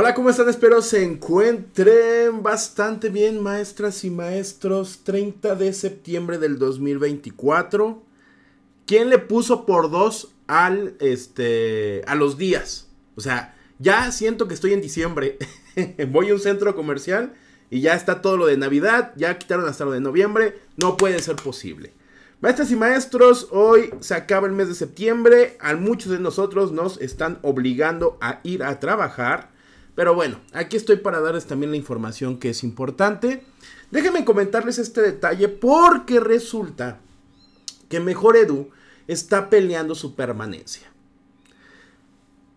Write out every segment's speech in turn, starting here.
Hola, ¿cómo están? Espero se encuentren bastante bien, maestras y maestros. 30 de septiembre del 2024. ¿Quién le puso por dos al este a los días? O sea, ya siento que estoy en diciembre. Voy a un centro comercial y ya está todo lo de Navidad, ya quitaron hasta lo de noviembre, no puede ser posible. Maestras y maestros, hoy se acaba el mes de septiembre, a muchos de nosotros nos están obligando a ir a trabajar pero bueno, aquí estoy para darles también la información que es importante. Déjenme comentarles este detalle porque resulta que Mejor Edu está peleando su permanencia.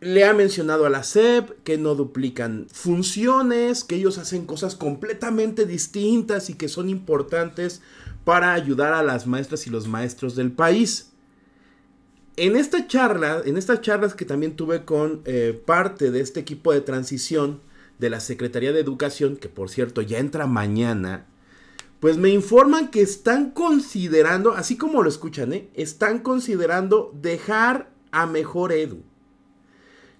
Le ha mencionado a la SEP que no duplican funciones, que ellos hacen cosas completamente distintas y que son importantes para ayudar a las maestras y los maestros del país en esta charla, en estas charlas que también tuve con eh, parte de este equipo de transición de la Secretaría de Educación, que por cierto ya entra mañana, pues me informan que están considerando, así como lo escuchan, ¿eh? están considerando dejar a mejor Edu.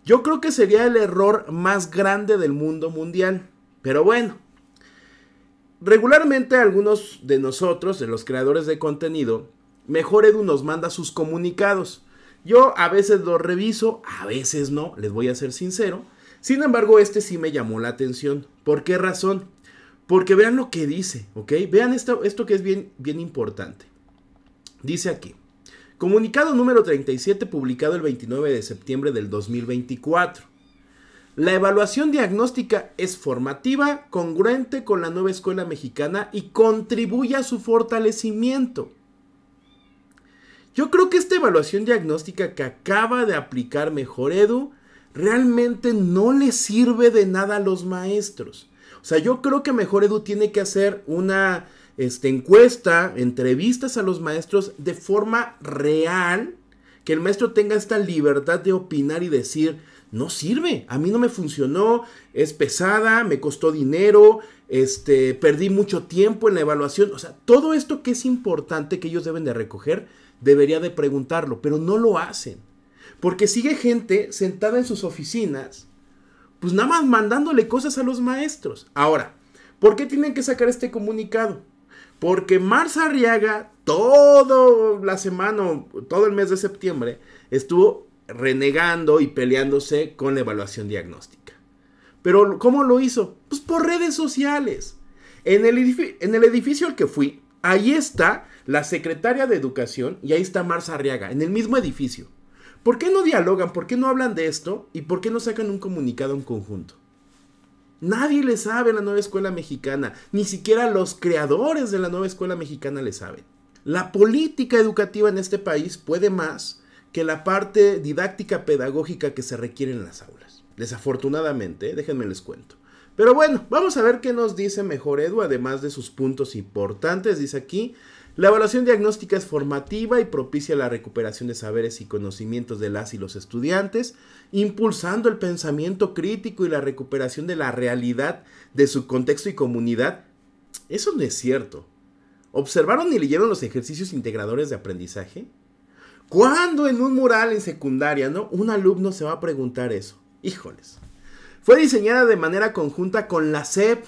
Yo creo que sería el error más grande del mundo mundial, pero bueno. Regularmente algunos de nosotros, de los creadores de contenido, Mejor Edu nos manda sus comunicados. Yo a veces lo reviso, a veces no, les voy a ser sincero. Sin embargo, este sí me llamó la atención. ¿Por qué razón? Porque vean lo que dice, ¿ok? Vean esto, esto que es bien, bien importante. Dice aquí, comunicado número 37 publicado el 29 de septiembre del 2024. La evaluación diagnóstica es formativa, congruente con la nueva escuela mexicana y contribuye a su fortalecimiento. Yo creo que esta evaluación diagnóstica que acaba de aplicar Mejor Edu realmente no le sirve de nada a los maestros. O sea, yo creo que Mejor Edu tiene que hacer una este, encuesta, entrevistas a los maestros de forma real, que el maestro tenga esta libertad de opinar y decir, no sirve. A mí no me funcionó, es pesada, me costó dinero, este, perdí mucho tiempo en la evaluación. O sea, todo esto que es importante que ellos deben de recoger, debería de preguntarlo, pero no lo hacen. Porque sigue gente sentada en sus oficinas, pues nada más mandándole cosas a los maestros. Ahora, ¿por qué tienen que sacar este comunicado? Porque Marza Arriaga, toda la semana, todo el mes de septiembre, estuvo renegando y peleándose con la evaluación diagnóstica. Pero ¿cómo lo hizo? Pues por redes sociales. En el, edificio, en el edificio al que fui, ahí está la secretaria de Educación y ahí está Marza Arriaga, en el mismo edificio. ¿Por qué no dialogan? ¿Por qué no hablan de esto? ¿Y por qué no sacan un comunicado en conjunto? Nadie le sabe a la nueva escuela mexicana, ni siquiera los creadores de la nueva escuela mexicana le saben. La política educativa en este país puede más que la parte didáctica pedagógica que se requiere en las aulas. Desafortunadamente, déjenme les cuento. Pero bueno, vamos a ver qué nos dice mejor Edu, además de sus puntos importantes, dice aquí. La evaluación diagnóstica es formativa y propicia la recuperación de saberes y conocimientos de las y los estudiantes, impulsando el pensamiento crítico y la recuperación de la realidad de su contexto y comunidad. Eso no es cierto. ¿Observaron y leyeron los ejercicios integradores de aprendizaje? ¿Cuándo en un mural en secundaria, no? Un alumno se va a preguntar eso. Híjoles. Fue diseñada de manera conjunta con la SEP,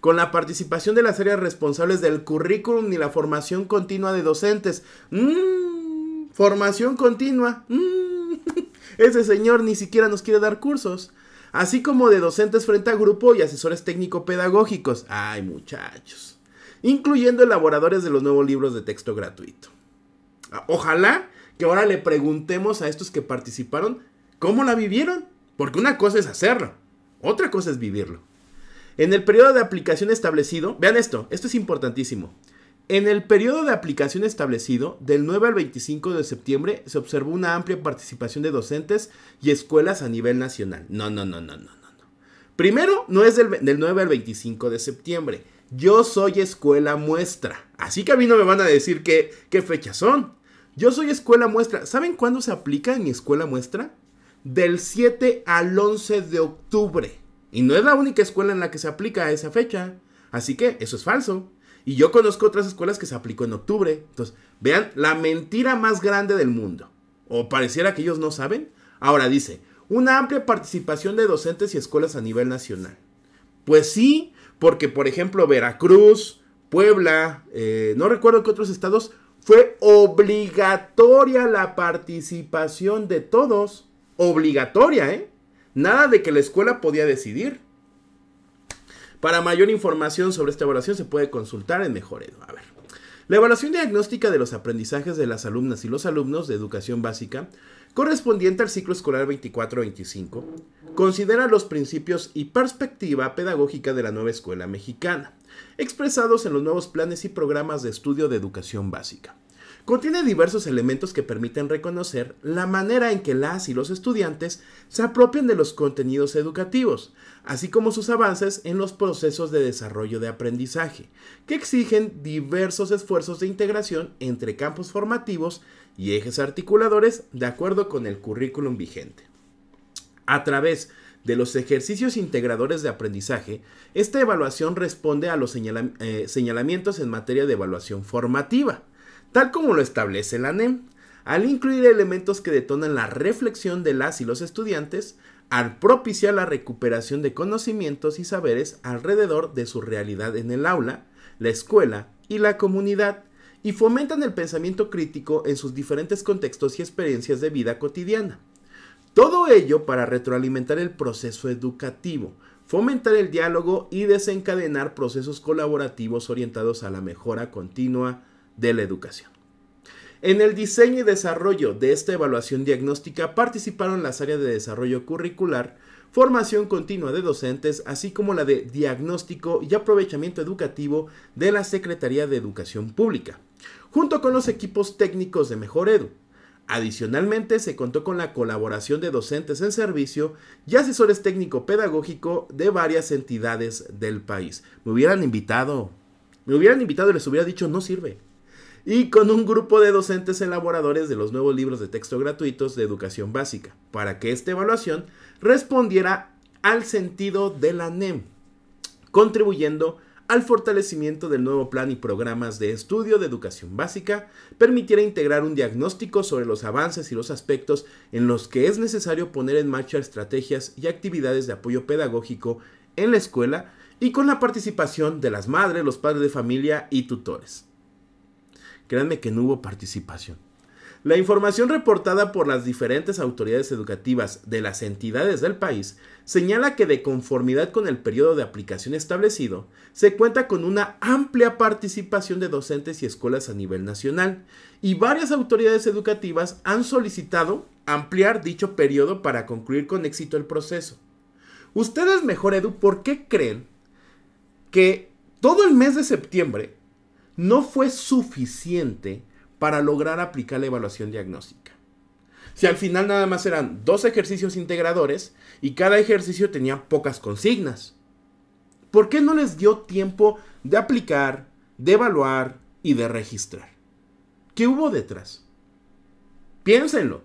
con la participación de las áreas responsables del currículum y la formación continua de docentes. Mm, formación continua. Mm, ese señor ni siquiera nos quiere dar cursos. Así como de docentes frente a grupo y asesores técnico-pedagógicos. Ay, muchachos. Incluyendo elaboradores de los nuevos libros de texto gratuito ojalá que ahora le preguntemos a estos que participaron cómo la vivieron. Porque una cosa es hacerlo, otra cosa es vivirlo. En el periodo de aplicación establecido, vean esto, esto es importantísimo. En el periodo de aplicación establecido, del 9 al 25 de septiembre, se observó una amplia participación de docentes y escuelas a nivel nacional. No, no, no, no, no, no. Primero, no es del, 9 al 25 de septiembre. Yo soy escuela muestra. Así que a mí no me van a decir qué, qué fechas son. Yo soy escuela muestra. ¿Saben cuándo se aplica en mi escuela muestra? Del 7 al 11 de octubre. Y no es la única escuela en la que se aplica a esa fecha. Así que eso es falso. Y yo conozco otras escuelas que se aplicó en octubre. Entonces, vean la mentira más grande del mundo. O pareciera que ellos no saben. Ahora dice, una amplia participación de docentes y escuelas a nivel nacional. Pues sí, porque por ejemplo Veracruz, Puebla, eh, no recuerdo qué otros estados fue obligatoria la participación de todos. Obligatoria, ¿eh? Nada de que la escuela podía decidir. Para mayor información sobre esta evaluación se puede consultar en Mejoredo. A ver. La evaluación diagnóstica de los aprendizajes de las alumnas y los alumnos de educación básica, correspondiente al ciclo escolar 24-25, considera los principios y perspectiva pedagógica de la nueva escuela mexicana expresados en los nuevos planes y programas de estudio de educación básica. Contiene diversos elementos que permiten reconocer la manera en que las y los estudiantes se apropian de los contenidos educativos, así como sus avances en los procesos de desarrollo de aprendizaje, que exigen diversos esfuerzos de integración entre campos formativos y ejes articuladores de acuerdo con el currículum vigente. A través de los ejercicios integradores de aprendizaje, esta evaluación responde a los eh, señalamientos en materia de evaluación formativa, tal como lo establece la NEM, al incluir elementos que detonan la reflexión de las y los estudiantes, al propiciar la recuperación de conocimientos y saberes alrededor de su realidad en el aula, la escuela y la comunidad, y fomentan el pensamiento crítico en sus diferentes contextos y experiencias de vida cotidiana. Todo ello para retroalimentar el proceso educativo, fomentar el diálogo y desencadenar procesos colaborativos orientados a la mejora continua de la educación. En el diseño y desarrollo de esta evaluación diagnóstica participaron las áreas de desarrollo curricular, formación continua de docentes, así como la de diagnóstico y aprovechamiento educativo de la Secretaría de Educación Pública, junto con los equipos técnicos de Mejor Edu, Adicionalmente, se contó con la colaboración de docentes en servicio y asesores técnico-pedagógico de varias entidades del país. Me hubieran invitado, me hubieran invitado y les hubiera dicho no sirve. Y con un grupo de docentes elaboradores de los nuevos libros de texto gratuitos de educación básica, para que esta evaluación respondiera al sentido de la NEM, contribuyendo a al fortalecimiento del nuevo plan y programas de estudio de educación básica, permitiera integrar un diagnóstico sobre los avances y los aspectos en los que es necesario poner en marcha estrategias y actividades de apoyo pedagógico en la escuela y con la participación de las madres, los padres de familia y tutores. Créanme que no hubo participación. La información reportada por las diferentes autoridades educativas de las entidades del país señala que de conformidad con el periodo de aplicación establecido, se cuenta con una amplia participación de docentes y escuelas a nivel nacional, y varias autoridades educativas han solicitado ampliar dicho periodo para concluir con éxito el proceso. Ustedes mejor, Edu, ¿por qué creen que todo el mes de septiembre no fue suficiente para lograr aplicar la evaluación diagnóstica. Si al final nada más eran dos ejercicios integradores y cada ejercicio tenía pocas consignas. ¿Por qué no les dio tiempo de aplicar, de evaluar y de registrar? ¿Qué hubo detrás? Piénsenlo,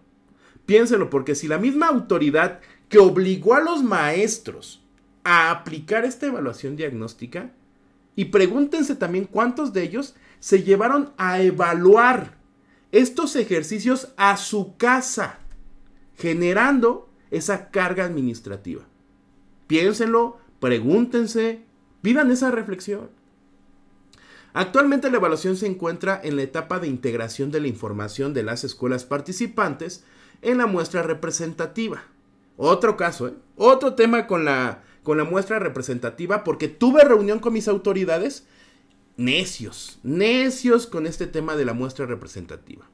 piénsenlo, porque si la misma autoridad que obligó a los maestros a aplicar esta evaluación diagnóstica, y pregúntense también cuántos de ellos se llevaron a evaluar estos ejercicios a su casa, generando esa carga administrativa. Piénsenlo, pregúntense, pidan esa reflexión. Actualmente la evaluación se encuentra en la etapa de integración de la información de las escuelas participantes en la muestra representativa. Otro caso, ¿eh? otro tema con la, con la muestra representativa, porque tuve reunión con mis autoridades necios, necios con este tema de la muestra representativa,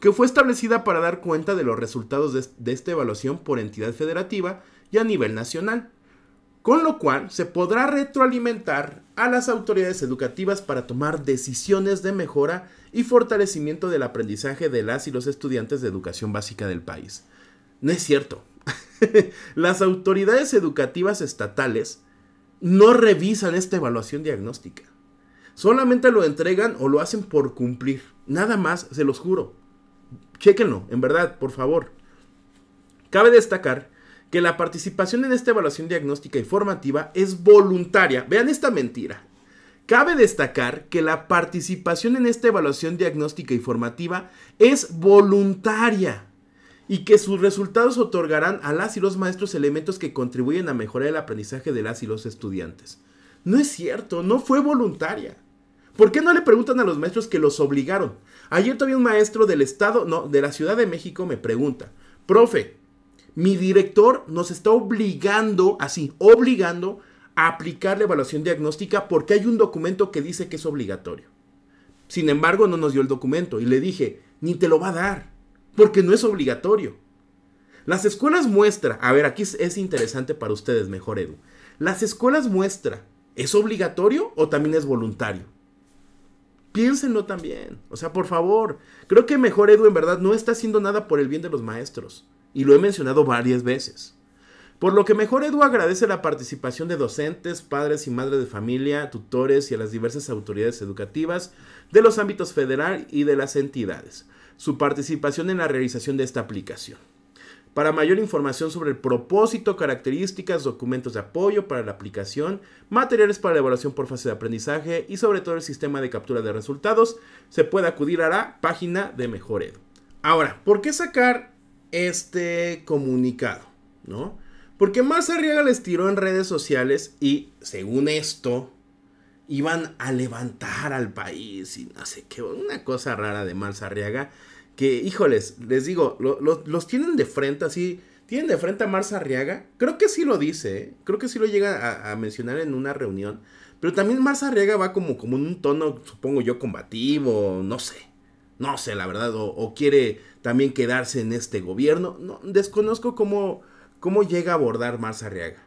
que fue establecida para dar cuenta de los resultados de, esta evaluación por entidad federativa y a nivel nacional, con lo cual se podrá retroalimentar a las autoridades educativas para tomar decisiones de mejora y fortalecimiento del aprendizaje de las y los estudiantes de educación básica del país. No es cierto. las autoridades educativas estatales no revisan esta evaluación diagnóstica. Solamente lo entregan o lo hacen por cumplir. Nada más, se los juro. Chéquenlo, en verdad, por favor. Cabe destacar que la participación en esta evaluación diagnóstica y formativa es voluntaria. Vean esta mentira. Cabe destacar que la participación en esta evaluación diagnóstica y formativa es voluntaria y que sus resultados otorgarán a las y los maestros elementos que contribuyen a mejorar el aprendizaje de las y los estudiantes. No es cierto, no fue voluntaria. ¿Por qué no le preguntan a los maestros que los obligaron? Ayer todavía un maestro del Estado, no, de la Ciudad de México me pregunta, profe, mi director nos está obligando, así, obligando a aplicar la evaluación diagnóstica porque hay un documento que dice que es obligatorio. Sin embargo, no nos dio el documento y le dije, ni te lo va a dar, porque no es obligatorio. Las escuelas muestra, a ver, aquí es, es interesante para ustedes, mejor Edu. Las escuelas muestra, ¿es obligatorio o también es voluntario? Piénsenlo también. O sea, por favor. Creo que mejor Edu en verdad no está haciendo nada por el bien de los maestros. Y lo he mencionado varias veces. Por lo que mejor Edu agradece la participación de docentes, padres y madres de familia, tutores y a las diversas autoridades educativas de los ámbitos federal y de las entidades. Su participación en la realización de esta aplicación. Para mayor información sobre el propósito, características, documentos de apoyo para la aplicación, materiales para la evaluación por fase de aprendizaje y sobre todo el sistema de captura de resultados, se puede acudir a la página de Mejor Ahora, ¿por qué sacar este comunicado? ¿No? Porque más Arriaga les tiró en redes sociales y, según esto, iban a levantar al país y no sé qué, una cosa rara de Marzarriaga. Arriaga que, híjoles, les digo, los tienen de frente así. Tienen de frente a Marza Arriaga. Creo que sí lo dice, ¿eh? creo que sí lo llega a, mencionar en una reunión. Pero también Marza Arriaga va como, como en un tono, supongo yo, combativo, no sé. No sé, la verdad, o, quiere también quedarse en este gobierno. No, desconozco cómo, cómo llega a abordar Marza Arriaga.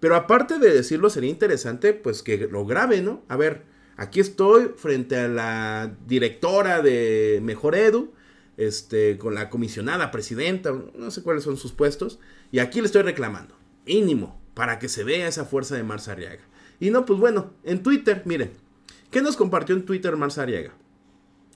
Pero aparte de decirlo, sería interesante pues que lo grabe, ¿no? A ver, aquí estoy frente a la directora de Mejor Edu este, con la comisionada presidenta, no sé cuáles son sus puestos, y aquí le estoy reclamando, ínimo, para que se vea esa fuerza de marsariaga Arriaga. Y no, pues bueno, en Twitter, miren, ¿qué nos compartió en Twitter marsariaga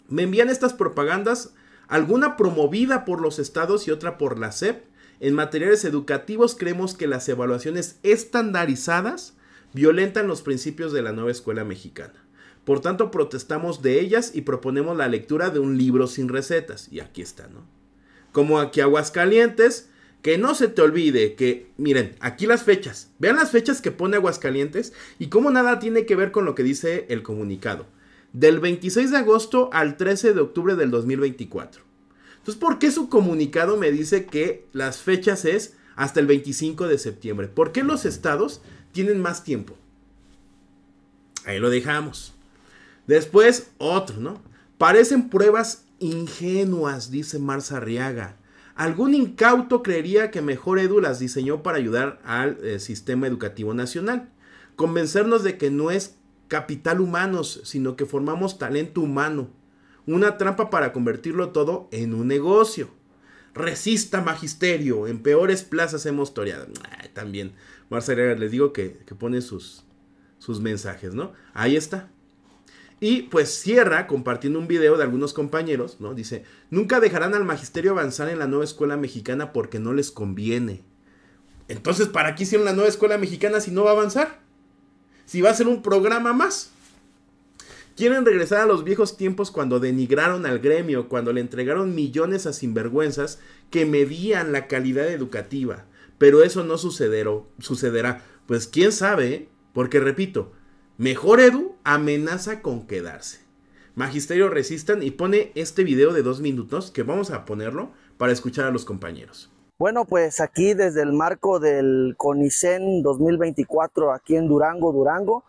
Me envían estas propagandas, alguna promovida por los estados y otra por la SEP. En materiales educativos creemos que las evaluaciones estandarizadas violentan los principios de la nueva escuela mexicana. Por tanto, protestamos de ellas y proponemos la lectura de un libro sin recetas. Y aquí está, ¿no? Como aquí Aguascalientes, que no se te olvide que, miren, aquí las fechas. Vean las fechas que pone Aguascalientes y cómo nada tiene que ver con lo que dice el comunicado. Del 26 de agosto al 13 de octubre del 2024. Entonces, ¿por qué su comunicado me dice que las fechas es hasta el 25 de septiembre? ¿Por qué los estados tienen más tiempo? Ahí lo dejamos. Después, otro, ¿no? Parecen pruebas ingenuas, dice Marza Arriaga. Algún incauto creería que mejor Edu las diseñó para ayudar al eh, sistema educativo nacional. Convencernos de que no es capital humanos, sino que formamos talento humano. Una trampa para convertirlo todo en un negocio. Resista magisterio, en peores plazas hemos toreado. también, Marza Arriaga, les digo que, que pone sus, sus mensajes, ¿no? Ahí está. Y pues cierra compartiendo un video de algunos compañeros, ¿no? Dice, nunca dejarán al magisterio avanzar en la nueva escuela mexicana porque no les conviene. Entonces, ¿para qué hicieron la nueva escuela mexicana si no va a avanzar? Si va a ser un programa más. Quieren regresar a los viejos tiempos cuando denigraron al gremio, cuando le entregaron millones a sinvergüenzas que medían la calidad educativa. Pero eso no sucederó, sucederá. Pues quién sabe, porque repito, Mejor Edu amenaza con quedarse. Magisterio resistan y pone este video de dos minutos que vamos a ponerlo para escuchar a los compañeros. Bueno, pues aquí desde el marco del CONICEN 2024 aquí en Durango, Durango,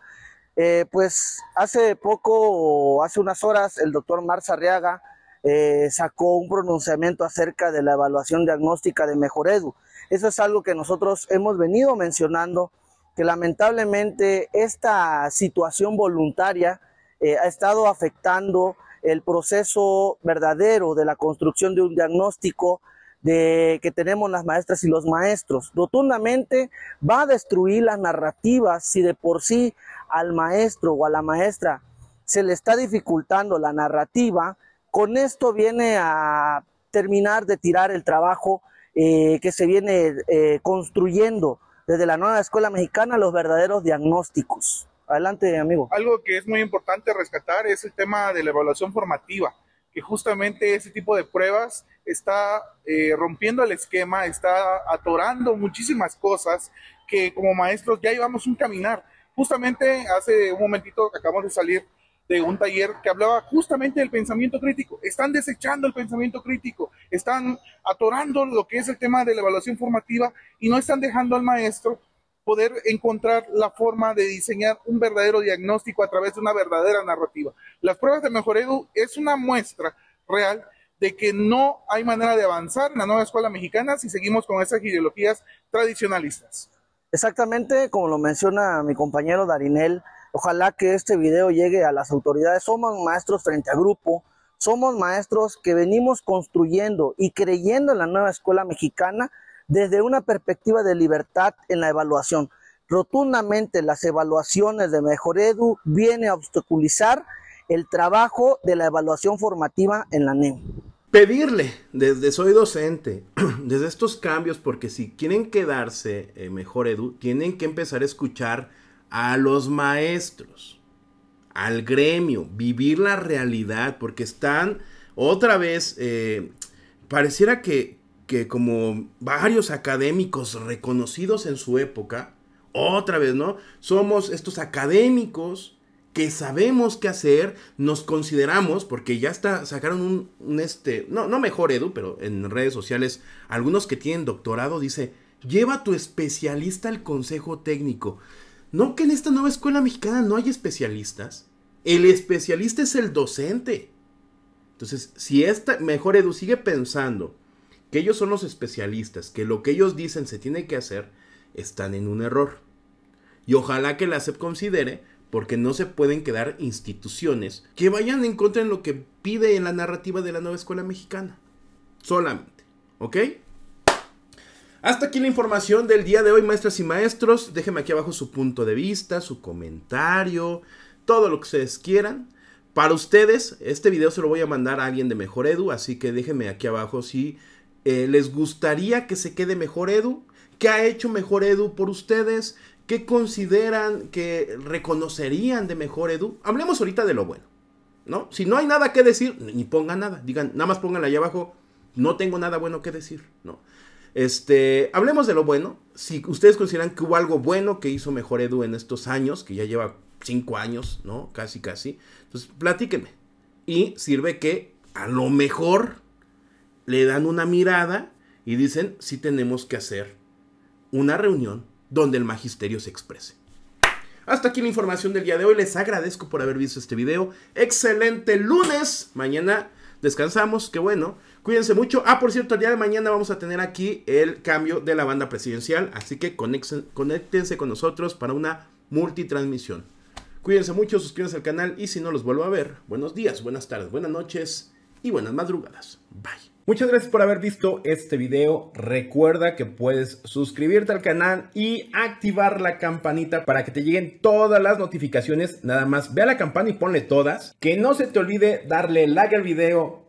eh, pues hace poco, hace unas horas, el doctor Marza Arriaga eh, sacó un pronunciamiento acerca de la evaluación diagnóstica de Mejor Edu. Eso es algo que nosotros hemos venido mencionando que lamentablemente esta situación voluntaria eh, ha estado afectando el proceso verdadero de la construcción de un diagnóstico de que tenemos las maestras y los maestros. Rotundamente va a destruir las narrativas si de por sí al maestro o a la maestra se le está dificultando la narrativa, con esto viene a terminar de tirar el trabajo eh, que se viene eh, construyendo desde la nueva escuela mexicana los verdaderos diagnósticos. Adelante, amigo. Algo que es muy importante rescatar es el tema de la evaluación formativa, que justamente ese tipo de pruebas está eh, rompiendo el esquema, está atorando muchísimas cosas que como maestros ya llevamos un caminar. Justamente hace un momentito acabamos de salir de un taller que hablaba justamente del pensamiento crítico. Están desechando el pensamiento crítico, están atorando lo que es el tema de la evaluación formativa y no están dejando al maestro poder encontrar la forma de diseñar un verdadero diagnóstico a través de una verdadera narrativa. Las pruebas de Mejor Edu es una muestra real de que no hay manera de avanzar en la nueva escuela mexicana si seguimos con esas ideologías tradicionalistas. Exactamente, como lo menciona mi compañero Darinel, Ojalá que este video llegue a las autoridades. Somos maestros frente a grupo, somos maestros que venimos construyendo y creyendo en la nueva escuela mexicana desde una perspectiva de libertad en la evaluación. Rotundamente las evaluaciones de Mejor Edu vienen a obstaculizar el trabajo de la evaluación formativa en la NEM. Pedirle desde soy docente, desde estos cambios, porque si quieren quedarse eh, Mejor Edu, tienen que empezar a escuchar a los maestros, al gremio, vivir la realidad, porque están otra vez, eh, pareciera que, que como varios académicos reconocidos en su época, otra vez, ¿no? Somos estos académicos que sabemos qué hacer, nos consideramos, porque ya está, sacaron un, este, no, no mejor Edu, pero en redes sociales, algunos que tienen doctorado, dice, lleva a tu especialista al consejo técnico. No que en esta nueva escuela mexicana no hay especialistas. El especialista es el docente. Entonces, si esta mejor Edu sigue pensando que ellos son los especialistas, que lo que ellos dicen se tiene que hacer, están en un error. Y ojalá que la SEP considere, porque no se pueden quedar instituciones que vayan en contra de lo que pide en la narrativa de la nueva escuela mexicana. Solamente. ¿Ok? Hasta aquí la información del día de hoy, maestras y maestros. Déjenme aquí abajo su punto de vista, su comentario, todo lo que ustedes quieran. Para ustedes, este video se lo voy a mandar a alguien de Mejor Edu, así que déjenme aquí abajo si eh, les gustaría que se quede Mejor Edu, qué ha hecho Mejor Edu por ustedes, qué consideran que reconocerían de Mejor Edu. Hablemos ahorita de lo bueno, ¿no? Si no hay nada que decir, ni pongan nada, digan, nada más pónganla ahí abajo, no tengo nada bueno que decir, ¿no? Este, hablemos de lo bueno. Si ustedes consideran que hubo algo bueno que hizo mejor Edu en estos años, que ya lleva cinco años, ¿no? Casi, casi. Entonces, pues platíquenme. Y sirve que a lo mejor le dan una mirada y dicen si tenemos que hacer una reunión donde el magisterio se exprese. Hasta aquí la información del día de hoy. Les agradezco por haber visto este video. Excelente lunes. Mañana descansamos. Qué bueno. Cuídense mucho. Ah, por cierto, el día de mañana vamos a tener aquí el cambio de la banda presidencial. Así que conéctense con nosotros para una multitransmisión. Cuídense mucho, suscríbanse al canal y si no los vuelvo a ver, buenos días, buenas tardes, buenas noches y buenas madrugadas. Bye. Muchas gracias por haber visto este video. Recuerda que puedes suscribirte al canal y activar la campanita para que te lleguen todas las notificaciones. Nada más ve a la campana y ponle todas. Que no se te olvide darle like al video